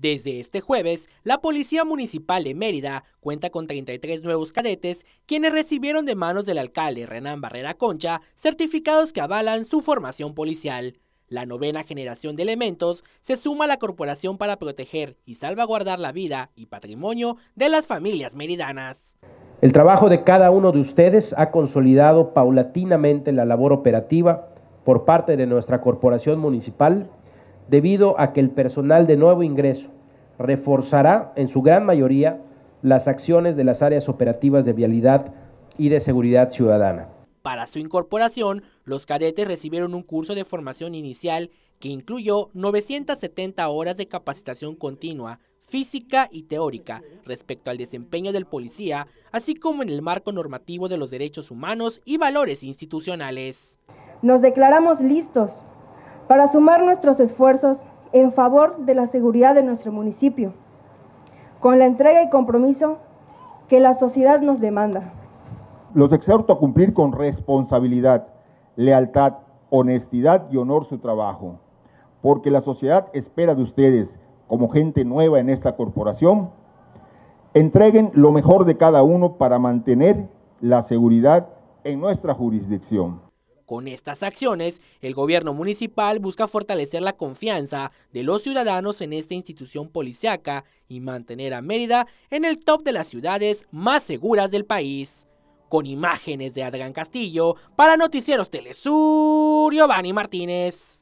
Desde este jueves, la Policía Municipal de Mérida cuenta con 33 nuevos cadetes, quienes recibieron de manos del alcalde Renán Barrera Concha certificados que avalan su formación policial. La novena generación de elementos se suma a la corporación para proteger y salvaguardar la vida y patrimonio de las familias meridanas. El trabajo de cada uno de ustedes ha consolidado paulatinamente la labor operativa por parte de nuestra corporación municipal debido a que el personal de nuevo ingreso reforzará en su gran mayoría las acciones de las áreas operativas de vialidad y de seguridad ciudadana. Para su incorporación, los cadetes recibieron un curso de formación inicial que incluyó 970 horas de capacitación continua, física y teórica respecto al desempeño del policía, así como en el marco normativo de los derechos humanos y valores institucionales. Nos declaramos listos para sumar nuestros esfuerzos en favor de la seguridad de nuestro municipio, con la entrega y compromiso que la sociedad nos demanda. Los exhorto a cumplir con responsabilidad, lealtad, honestidad y honor su trabajo, porque la sociedad espera de ustedes, como gente nueva en esta corporación, entreguen lo mejor de cada uno para mantener la seguridad en nuestra jurisdicción. Con estas acciones, el gobierno municipal busca fortalecer la confianza de los ciudadanos en esta institución policiaca y mantener a Mérida en el top de las ciudades más seguras del país. Con imágenes de Adrián Castillo, para Noticieros Telesur, Giovanni Martínez.